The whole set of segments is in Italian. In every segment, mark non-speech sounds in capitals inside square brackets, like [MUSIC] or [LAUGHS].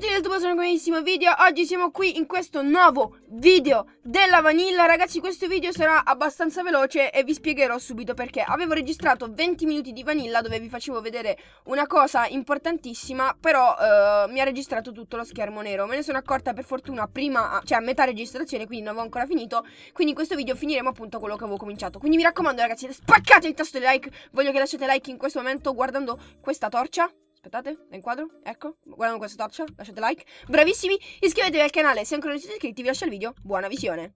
tutti del tubo sono benissimo video Oggi siamo qui in questo nuovo video della vanilla Ragazzi questo video sarà abbastanza veloce e vi spiegherò subito perché Avevo registrato 20 minuti di vanilla dove vi facevo vedere una cosa importantissima Però eh, mi ha registrato tutto lo schermo nero Me ne sono accorta per fortuna prima, cioè a metà registrazione quindi non avevo ancora finito Quindi in questo video finiremo appunto quello che avevo cominciato Quindi mi raccomando ragazzi spaccate il tasto di like Voglio che lasciate like in questo momento guardando questa torcia Aspettate, è in quadro, ecco, guardano questa torcia, lasciate like, bravissimi, iscrivetevi al canale se ancora non siete iscritti, vi lascio il video, buona visione!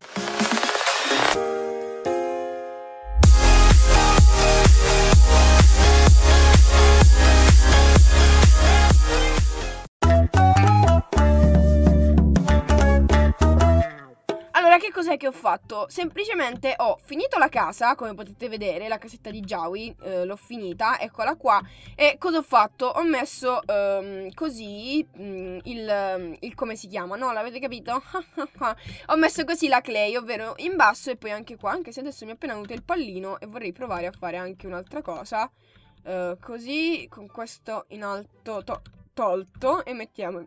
cos'è che ho fatto? Semplicemente ho finito la casa, come potete vedere, la casetta di Jawi, eh, l'ho finita, eccola qua. E cosa ho fatto? Ho messo um, così um, il, il, come si chiama, no? L'avete capito? [LAUGHS] ho messo così la clay, ovvero in basso e poi anche qua, anche se adesso mi è appena venuto il pallino e vorrei provare a fare anche un'altra cosa. Uh, così, con questo in alto to tolto e mettiamo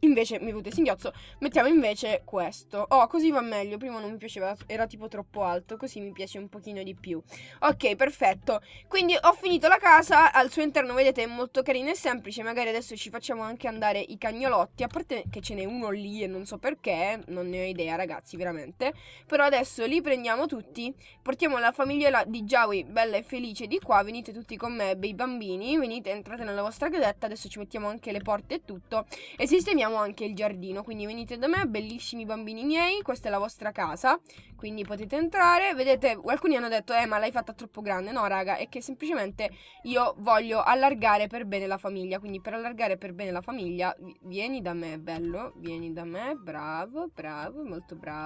Invece mi è venuto il singhiozzo. Mettiamo invece questo. Oh, così va meglio. Prima non mi piaceva, era tipo troppo alto. Così mi piace un pochino di più. Ok, perfetto. Quindi ho finito la casa. Al suo interno, vedete, è molto carina e semplice. Magari adesso ci facciamo anche andare i cagnolotti. A parte che ce n'è uno lì e non so perché. Non ne ho idea, ragazzi, veramente. Però adesso li prendiamo tutti. Portiamo la famigliola di Jawi bella e felice di qua. Venite tutti con me, bei bambini. Venite, entrate nella vostra casetta. Adesso ci mettiamo anche le porte e tutto. E sistemiamo abbiamo anche il giardino, quindi venite da me, bellissimi bambini miei, questa è la vostra casa, quindi potete entrare, vedete, alcuni hanno detto "Eh, ma l'hai fatta troppo grande". No, raga, è che semplicemente io voglio allargare per bene la famiglia, quindi per allargare per bene la famiglia vieni da me, bello, vieni da me, bravo, bravo, molto bravo.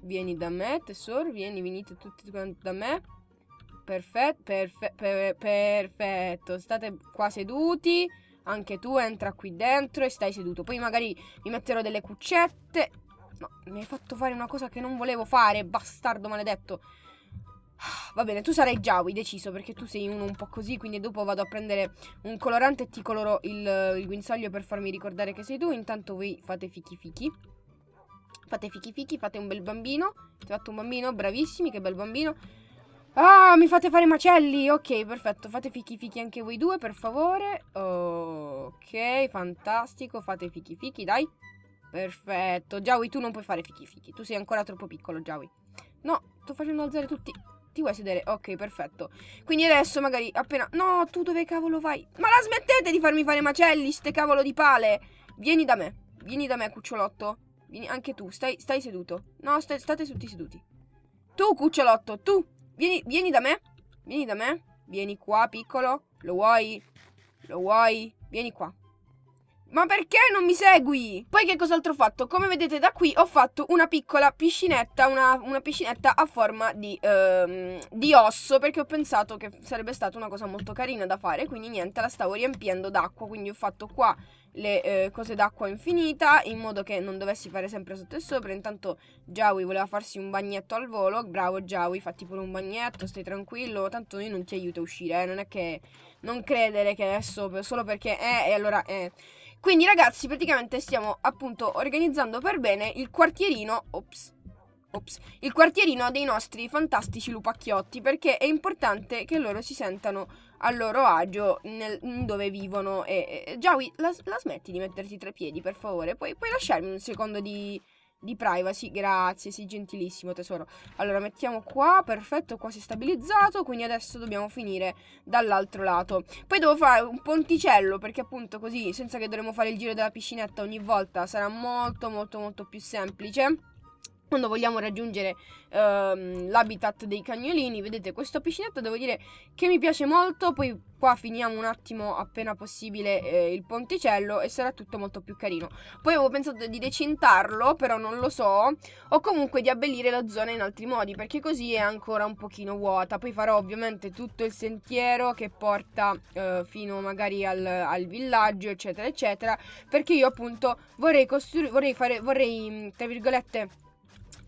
Vieni da me, tesoro, vieni, venite tutti da me. Perfetto, perfetto, perfetto. State qua seduti anche tu entra qui dentro e stai seduto. Poi magari mi metterò delle cuccette. No, mi hai fatto fare una cosa che non volevo fare, bastardo maledetto. Ah, va bene, tu sarai Jawi, deciso, perché tu sei uno un po' così, quindi dopo vado a prendere un colorante e ti coloro il, il guinzaglio per farmi ricordare che sei tu. Intanto voi fate fichi fichi. Fate fichi fichi, fate un bel bambino. Ti ho fatto un bambino, bravissimi, che bel bambino. Ah, mi fate fare macelli! Ok, perfetto, fate fichi fichi anche voi due, per favore. Ok, fantastico, fate fichi fichi, dai. Perfetto, Jawi, tu non puoi fare fichi fichi, tu sei ancora troppo piccolo, Jawi. No, sto facendo alzare tutti. Ti vuoi sedere? Ok, perfetto. Quindi adesso magari appena... No, tu dove cavolo vai? Ma la smettete di farmi fare macelli, ste cavolo di pale! Vieni da me, vieni da me, cucciolotto. Vieni anche tu, stai, stai seduto. No, stai, state tutti seduti. Tu, cucciolotto, tu, Vieni, vieni da me. Vieni da me. Vieni qua, piccolo. Lo vuoi? Lo vuoi? Vieni qua. Ma perché non mi segui? Poi che cos'altro ho fatto? Come vedete da qui ho fatto una piccola piscinetta, una, una piscinetta a forma di, ehm, di, osso perché ho pensato che sarebbe stata una cosa molto carina da fare, quindi niente, la stavo riempiendo d'acqua, quindi ho fatto qua le eh, cose d'acqua infinita in modo che non dovessi fare sempre sotto e sopra. Intanto Jawi voleva farsi un bagnetto al volo. Bravo Jawi, fatti pure un bagnetto, stai tranquillo. Tanto io non ti aiuto a uscire, eh. non è che non credere che adesso solo perché è e allora è. Quindi ragazzi, praticamente stiamo appunto organizzando per bene il quartierino. Ops. Ops, il quartierino dei nostri fantastici lupacchiotti perché è importante che loro si sentano a loro agio nel, dove vivono. E, e Jawi, la, la, smetti di metterti tre piedi, per favore? Puoi, puoi lasciarmi un secondo di, di, privacy? Grazie, sei gentilissimo, tesoro. Allora, mettiamo qua, perfetto, qua si è stabilizzato, quindi adesso dobbiamo finire dall'altro lato. Poi devo fare un ponticello, perché appunto così, senza che dovremo fare il giro della piscinetta ogni volta, sarà molto molto molto più semplice quando vogliamo raggiungere ehm, l'habitat dei cagnolini, vedete questa piscinetta devo dire che mi piace molto, poi qua finiamo un attimo appena possibile eh, il ponticello e sarà tutto molto più carino. Poi avevo pensato di decintarlo, però non lo so, o comunque di abbellire la zona in altri modi, perché così è ancora un pochino vuota. Poi farò ovviamente tutto il sentiero che porta eh, fino magari al, al, villaggio, eccetera, eccetera, perché io appunto vorrei costruire, vorrei fare, vorrei, tra virgolette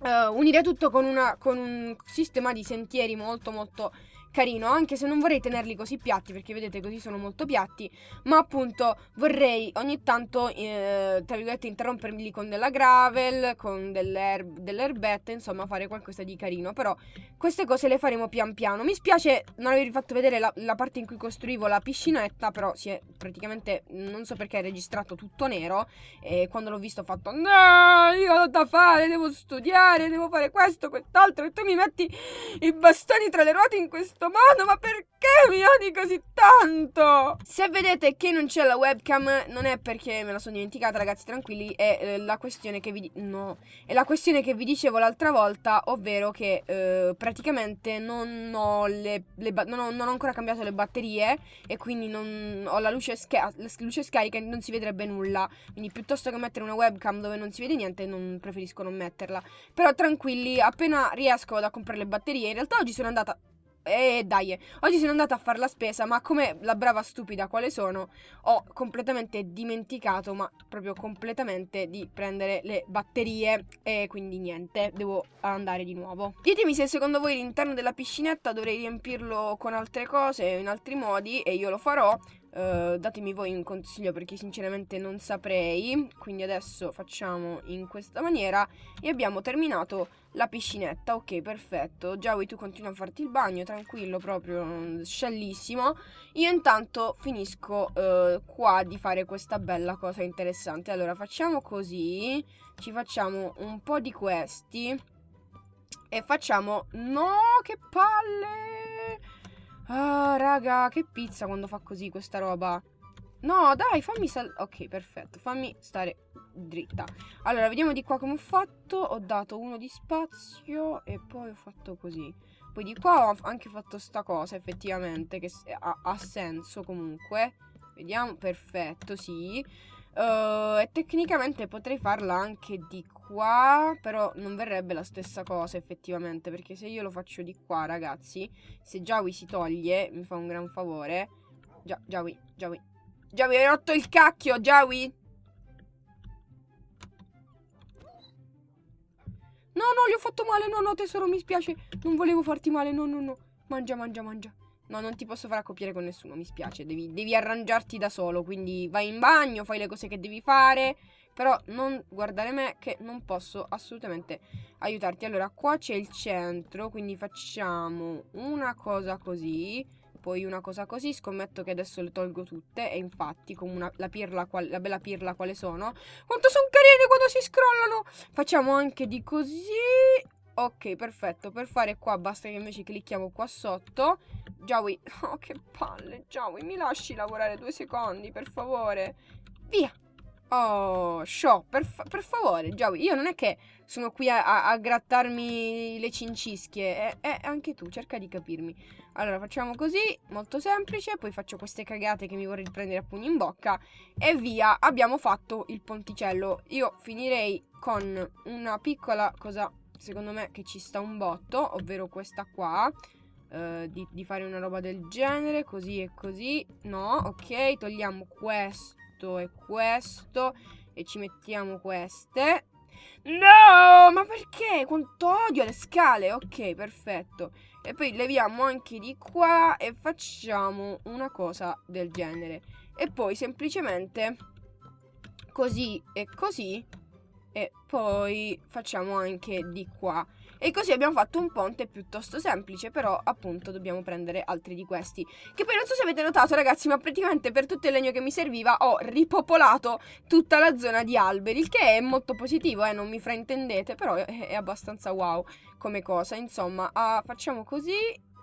Uh, unire tutto con, una, con, un sistema di sentieri molto molto carino, anche se non vorrei tenerli così piatti, perché vedete così sono molto piatti, ma appunto vorrei ogni tanto, eh, tra virgolette, interromperli con della gravel, con dell'erb, dell'erbetta, insomma fare qualcosa di carino, però queste cose le faremo pian piano. Mi spiace non avervi fatto vedere la, la parte in cui costruivo la piscinetta, però si è praticamente, non so perché, registrato tutto nero, e quando l'ho visto ho fatto, no, io ho da fare, devo studiare, devo fare questo, quest'altro, e tu mi metti i bastoni tra le ruote in questo questo modo? Ma perché mi odi così tanto? Se vedete che non c'è la webcam, non è perché me la sono dimenticata, ragazzi, tranquilli. È eh, la questione che vi. No. È la questione che vi dicevo l'altra volta, ovvero che eh, praticamente non ho, le, le non, ho, non ho ancora cambiato le batterie. E quindi non ho la luce, sca- la luce scarica e non si vedrebbe nulla. Quindi piuttosto che mettere una webcam dove non si vede niente, non preferisco non metterla. Però tranquilli, appena riesco vado a comprare le batterie. In realtà oggi sono andata e eh, dai, oggi sono andata a fare la spesa, ma come la brava stupida quale sono, ho completamente dimenticato, ma proprio completamente, di prendere le batterie e quindi niente, devo andare di nuovo. Ditemi se secondo voi l'interno della piscinetta dovrei riempirlo con altre cose in altri modi e io lo farò, eh, datemi voi un consiglio perché sinceramente non saprei. Quindi adesso facciamo in questa maniera e abbiamo terminato la piscinetta. Ok, perfetto. Joey tu continua a farti il bagno, tranquillo, proprio mm, sciallissimo. Io intanto finisco uh, qua di fare questa bella cosa interessante. Allora facciamo così, ci facciamo un po' di questi e facciamo... No, che palle! Ah, raga, che pizza quando fa così questa roba. No, dai, fammi sal... Ok, perfetto, fammi stare dritta. Allora, vediamo di qua come ho fatto. Ho dato uno di spazio e poi ho fatto così. Poi di qua ho anche fatto sta cosa, effettivamente, che ha, ha senso comunque. Vediamo, perfetto, sì. Uh, eh, e tecnicamente potrei farla anche di qua, però non verrebbe la stessa cosa effettivamente, perché se io lo faccio di qua, ragazzi, se Jawi si toglie, mi fa un gran favore. Già, Jawi, Jawi. Jawi, hai rotto il cacchio, Jawi! No, no, gli ho fatto male, no, no, tesoro, mi spiace. Non volevo farti male, no, no, no. Mangia, mangia, mangia. No, non ti posso far accoppiare con nessuno, mi spiace. Devi, devi, arrangiarti da solo. Quindi vai in bagno, fai le cose che devi fare. Però non guardare me che non posso assolutamente aiutarti. Allora, qua c'è il centro, quindi facciamo una cosa così, poi una cosa così. Scommetto che adesso le tolgo tutte e infatti con una, la, pirla, qual, la bella pirla quale sono. Quanto sono carine quando si scrollano! Facciamo anche di così Ok, perfetto. Per fare qua basta che invece clicchiamo qua sotto. Joey, [LAUGHS] oh che palle, Joey, mi lasci lavorare due secondi, per favore. Via! Oh, show, per, fa per favore, Joey, io non è che sono qui a, a, a grattarmi le cincischie, eh, eh, anche tu, cerca di capirmi. Allora, facciamo così, molto semplice, poi faccio queste cagate che mi vorrei prendere a pugno in bocca e via, abbiamo fatto il ponticello. Io finirei con una piccola cosa secondo me che ci sta un botto, ovvero questa qua. Eh, di, di fare una roba del genere, così e così. No, ok, togliamo questo e questo e ci mettiamo queste. No, ma perché? Quanto odio le scale. Ok, perfetto. E poi leviamo anche di qua e facciamo una cosa del genere. E poi semplicemente così e così e poi facciamo anche di qua. E così abbiamo fatto un ponte piuttosto semplice, però appunto dobbiamo prendere altri di questi. Che poi non so se avete notato ragazzi, ma praticamente per tutto il legno che mi serviva ho ripopolato tutta la zona di alberi, il che è molto positivo, eh, non mi fraintendete, però è abbastanza wow come cosa. Insomma, ah, facciamo così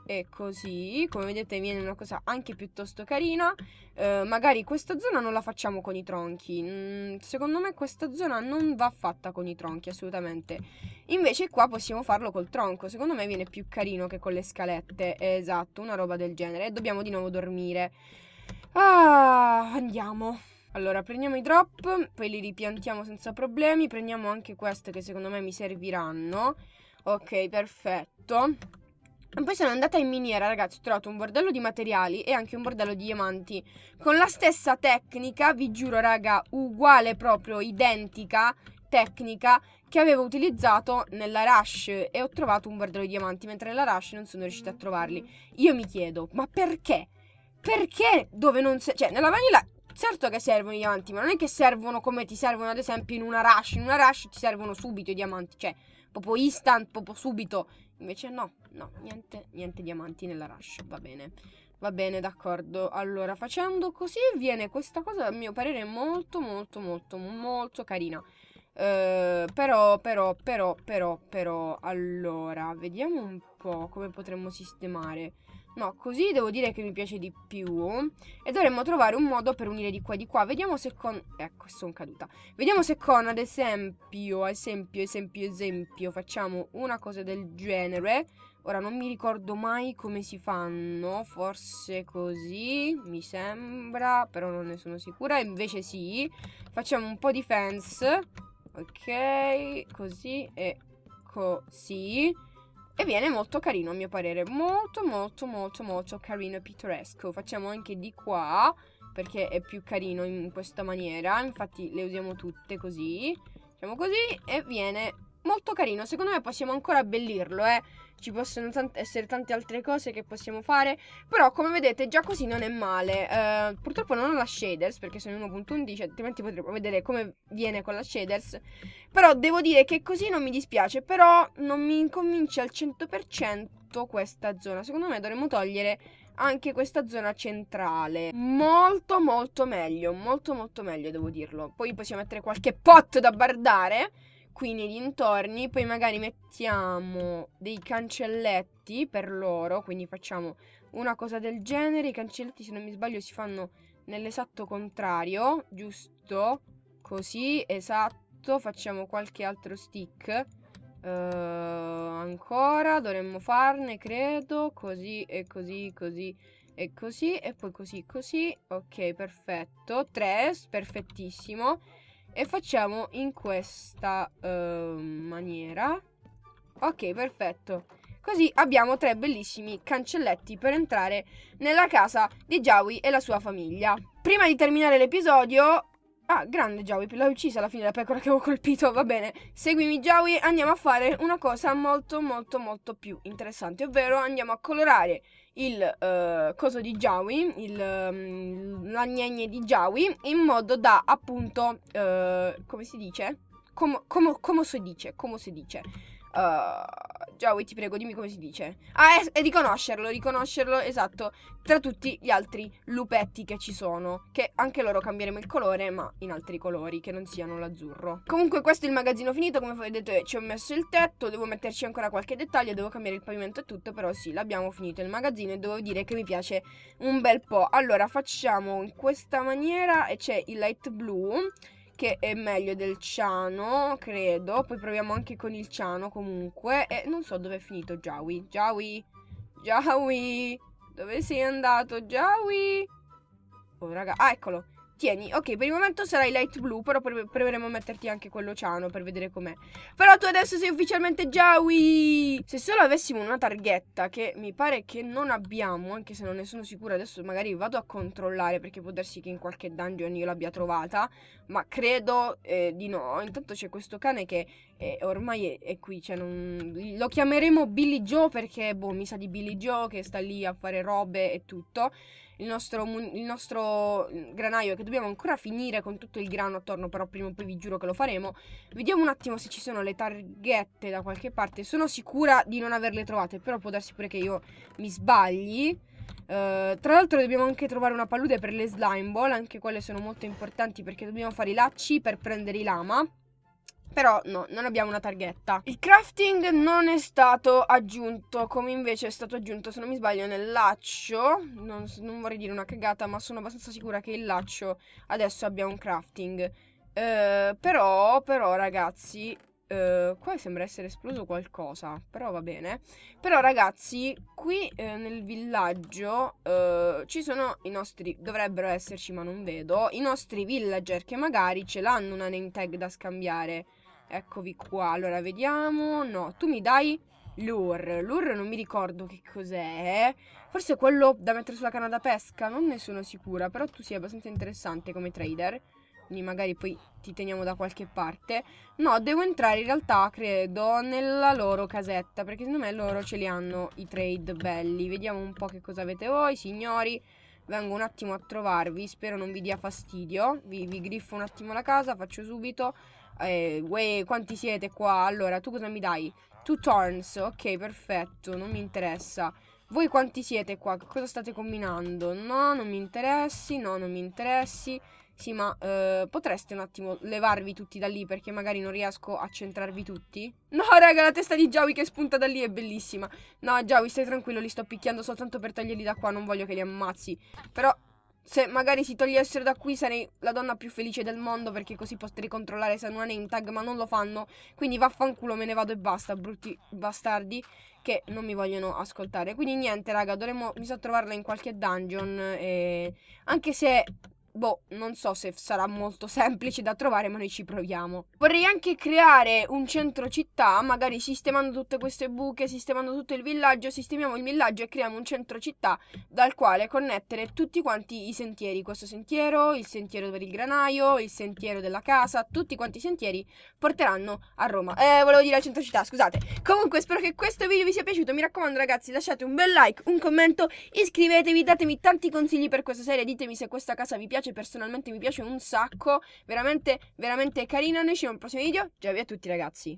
e così come vedete viene una cosa anche piuttosto carina eh, magari questa zona non la facciamo con i tronchi mm, secondo me questa zona non va fatta con i tronchi assolutamente invece qua possiamo farlo col tronco secondo me viene più carino che con le scalette esatto una roba del genere e dobbiamo di nuovo dormire ah, andiamo allora, prendiamo i drop, poi li ripiantiamo senza problemi, prendiamo anche queste che secondo me mi serviranno. Ok, perfetto. E poi sono andata in miniera, ragazzi, ho trovato un bordello di materiali e anche un bordello di diamanti. Con la stessa tecnica, vi giuro, raga, uguale proprio, identica tecnica che avevo utilizzato nella Rush e ho trovato un bordello di diamanti, mentre nella Rush non sono riuscita a trovarli. Io mi chiedo, ma perché? Perché dove non... Se- cioè, nella vanilla Certo che servono i diamanti, ma non è che servono come ti servono ad esempio in una rush. In una rush ti servono subito i diamanti, cioè proprio instant, proprio subito. Invece no, no, niente, niente diamanti nella rush, va bene. Va bene, d'accordo. Allora, facendo così viene questa cosa, a mio parere, molto, molto, molto, molto carina. Eh, però, però, però, però, però, allora, vediamo un po' come potremmo sistemare. No, così devo dire che mi piace di più. E dovremmo trovare un modo per unire di qua e di qua. Vediamo se con... Ecco, sono caduta. Vediamo se con, ad esempio, esempio, esempio, esempio, facciamo una cosa del genere. Ora, non mi ricordo mai come si fanno. Forse così, mi sembra, però non ne sono sicura. Invece sì. Facciamo un po' di fence. Ok, così e così. E viene molto carino a mio parere, molto molto molto molto carino e pittoresco. Facciamo anche di qua perché è più carino in questa maniera, infatti le usiamo tutte così. Facciamo così e viene molto carino, secondo me possiamo ancora abbellirlo, eh ci possono tant- essere tante altre cose che possiamo fare. Però, come vedete, già così non è male. Uh, purtroppo non ho la shaders perché sono 1.11, altrimenti potremmo vedere come viene con la shaders. Però devo dire che così non mi dispiace. Però non mi convince al 100% questa zona. Secondo me dovremmo togliere anche questa zona centrale. Molto molto meglio, molto molto meglio devo dirlo. Poi possiamo mettere qualche pot da bardare qui nei dintorni, poi magari mettiamo dei cancelletti per loro, quindi facciamo una cosa del genere, i cancelletti se non mi sbaglio si fanno nell'esatto contrario, giusto? Così, esatto, facciamo qualche altro stick. Uh, ancora dovremmo farne, credo, così e così, così e così e poi così, così. Ok, perfetto. 3, perfettissimo e facciamo in questa uh, maniera. Ok, perfetto. Così abbiamo tre bellissimi cancelletti per entrare nella casa di Jawi e la sua famiglia. Prima di terminare l'episodio... Ah, grande Jawi, l'ha uccisa alla fine la pecora che avevo colpito, va bene. Seguimi Jawi, andiamo a fare una cosa molto molto molto più interessante, ovvero andiamo a colorare il uh, coso di Jawi, il, um, mm, l'agnegne di Jawi, in modo da appunto, uh, come si dice? Come, come, come si dice? Come si dice? Uh, Joey, ti prego, dimmi come si dice. Ah, è, è riconoscerlo, riconoscerlo, esatto, tra tutti gli altri lupetti che ci sono, che anche loro cambieremo il colore, ma in altri colori, che non siano l'azzurro. Comunque questo è il magazzino finito, come vedete ci ho messo il tetto, devo metterci ancora qualche dettaglio, devo cambiare il pavimento e tutto, però sì, l'abbiamo finito il magazzino e devo dire che mi piace un bel po'. Allora, facciamo in questa maniera e c'è il light blue che è meglio del Ciano, credo. Poi proviamo anche con il Ciano comunque. E non so dove è finito Jawi. Jawi, Jawi, dove sei andato Jawi? Oh raga, ah eccolo. Tieni, ok, per il momento sarai light blue, però proveremo a metterti anche quello ciano per vedere com'è. Però tu adesso sei ufficialmente Jawi! Se solo avessimo una targhetta, che mi pare che non abbiamo, anche se non ne sono sicura, adesso magari vado a controllare, perché può darsi che in qualche dungeon io l'abbia trovata, ma credo eh, di no. Intanto c'è questo cane che eh, ormai è, è qui, cioè non... lo chiameremo Billy Joe perché, boh, mi sa di Billy Joe che sta lì a fare robe e tutto il nostro, il nostro mm, granaio che dobbiamo ancora finire con tutto il grano attorno, però prima o poi vi giuro che lo faremo. Vediamo un attimo se ci sono le targhette da qualche parte. Sono sicura di non averle trovate, però può darsi pure che io mi sbagli. Uh, tra l'altro dobbiamo anche trovare una palude per le slime ball, anche quelle sono molto importanti perché dobbiamo fare i lacci per prendere i lama. Però no, non abbiamo una targhetta. Il crafting non è stato aggiunto, come invece è stato aggiunto, se non mi sbaglio, nel laccio. Non, non vorrei dire una cagata, ma sono abbastanza sicura che il laccio adesso abbia un crafting. Eh, però, però, ragazzi, Uh, qua sembra essere esploso qualcosa, però va bene. Però ragazzi, qui eh, nel villaggio eh, ci sono i nostri, dovrebbero esserci ma non vedo, i nostri villager che magari ce l'hanno una name tag da scambiare. Eccovi qua, allora vediamo. No, tu mi dai l'ur L'ur non mi ricordo che cos'è. Forse è quello da mettere sulla canna da pesca, non ne sono sicura, però tu sei abbastanza interessante come trader. Quindi magari poi ti teniamo da qualche parte. No, devo entrare in realtà, credo, nella loro casetta, perché secondo me loro ce li hanno i trade belli. Vediamo un po' che cosa avete voi, signori. Vengo un attimo a trovarvi, spero non vi dia fastidio. Vi, vi griffo un attimo la casa, faccio subito eh, uè, quanti siete qua? Allora, tu cosa mi dai? Two turns, ok, perfetto, non mi interessa. Voi quanti siete qua? Cosa state combinando? No, non mi interessi, no, non mi interessi. Sì, ma eh, potreste un attimo levarvi tutti da lì perché magari non riesco a centrarvi tutti? No, [LAUGHS] raga, la testa di Jawi che spunta da lì è bellissima. No, Jawi, stai tranquillo, li sto picchiando soltanto per toglierli da qua, non voglio che li ammazzi. Però se magari si togliessero da qui sarei la donna più felice del mondo perché così potrei controllare se hanno una name tag, ma non lo fanno. Quindi vaffanculo, me ne vado e basta, brutti bastardi che non mi vogliono ascoltare. Quindi niente, raga, dovremmo, mi so trovarla in qualche dungeon. E... Eh, anche se Boh, non so se sarà molto semplice da trovare, ma noi ci proviamo. Vorrei anche creare un centro città, magari sistemando tutte queste buche, sistemando tutto il villaggio, sistemiamo il villaggio e creiamo un centro città dal quale connettere tutti quanti i sentieri. Questo sentiero, il sentiero per il granaio, il sentiero della casa, tutti quanti i sentieri porteranno a Roma. Eh, volevo dire al centro città, scusate. Comunque, spero che questo video vi sia piaciuto. Mi raccomando, ragazzi, lasciate un bel like, un commento, iscrivetevi, datemi tanti consigli per questa serie, ditemi se questa casa vi piace piace, personalmente mi piace un sacco, veramente, veramente carina. Noi ci vediamo al prossimo video, ciao a tutti ragazzi.